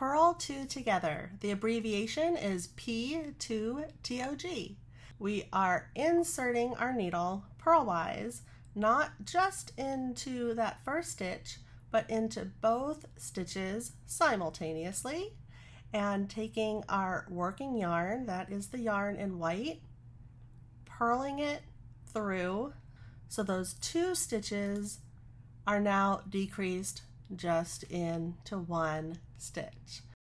PEARL2 together. The abbreviation is P2TOG. We are inserting our needle purlwise, not just into that first stitch, but into both stitches simultaneously and taking our working yarn, that is the yarn in white, purling it through so those two stitches are now decreased just into one stitch.